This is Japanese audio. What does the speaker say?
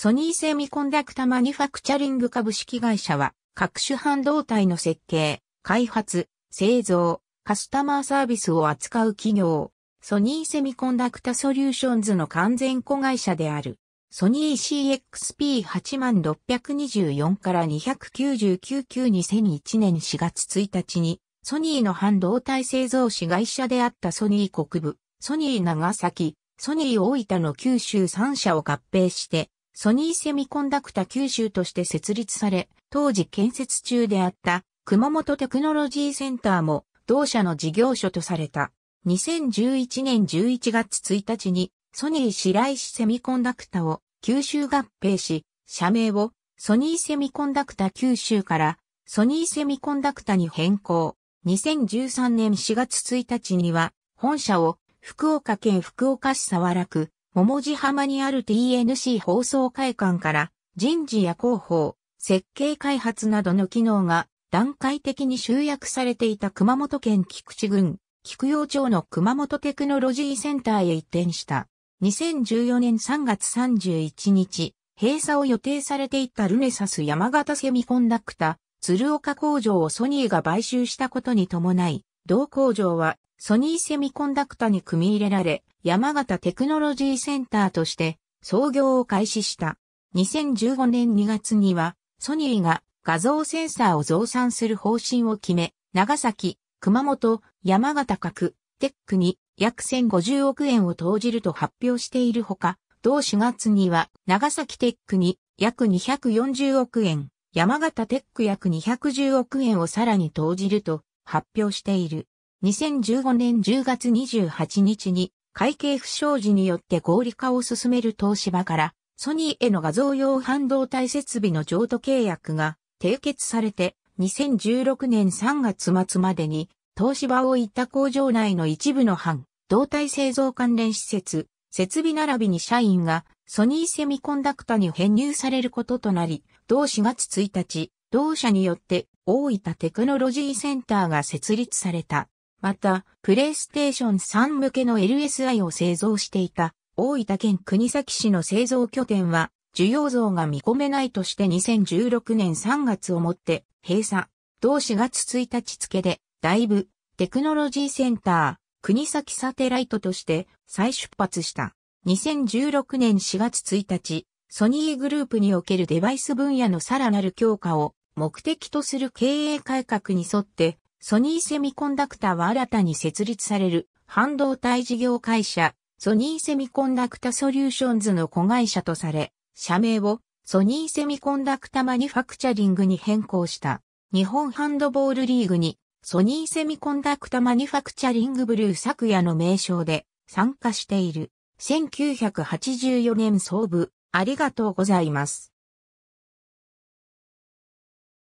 ソニーセミコンダクタマニファクチャリング株式会社は、各種半導体の設計、開発、製造、カスタマーサービスを扱う企業、ソニーセミコンダクタソリューションズの完全子会社である。ソニー CXP8624 から299-2001年4月1日に、ソニーの半導体製造士会社であったソニー国部、ソニー長崎、ソニー大分の九州3社を合併して、ソニーセミコンダクタ九州として設立され、当時建設中であった熊本テクノロジーセンターも同社の事業所とされた。2011年11月1日にソニー白石セミコンダクタを九州合併し、社名をソニーセミコンダクタ九州からソニーセミコンダクタに変更。2013年4月1日には本社を福岡県福岡市沢楽桃地浜にある TNC 放送会館から人事や広報、設計開発などの機能が段階的に集約されていた熊本県菊池郡、菊陽町の熊本テクノロジーセンターへ移転した。2014年3月31日、閉鎖を予定されていたルネサス山形セミコンダクタ、鶴岡工場をソニーが買収したことに伴い、同工場はソニーセミコンダクタに組み入れられ、山形テクノロジーセンターとして創業を開始した。2015年2月にはソニーが画像センサーを増産する方針を決め、長崎、熊本、山形各、テックに約1050億円を投じると発表しているほか、同4月には長崎テックに約240億円、山形テック約210億円をさらに投じると発表している。2015年10月28日に会計不祥事によって合理化を進める東芝からソニーへの画像用半導体設備の譲渡契約が締結されて2016年3月末までに東芝を行った工場内の一部の半導体製造関連施設、設備並びに社員がソニーセミコンダクタに編入されることとなり、同4月1日、同社によって大分テクノロジーセンターが設立された。また、プレイステーション3向けの LSI を製造していた大分県国崎市の製造拠点は、需要増が見込めないとして2016年3月をもって閉鎖。同4月1日付で、だいぶテクノロジーセンター、国崎サテライトとして再出発した。2016年4月1日、ソニーグループにおけるデバイス分野のさらなる強化を目的とする経営改革に沿ってソニーセミコンダクタは新たに設立される半導体事業会社、ソニーセミコンダクタソリューションズの子会社とされ、社名をソニーセミコンダクタマニファクチャリングに変更した。日本ハンドボールリーグにソニーセミコンダクタマニファクチャリングブルー昨夜の名称で参加している。1984年創部、ありがとうございます。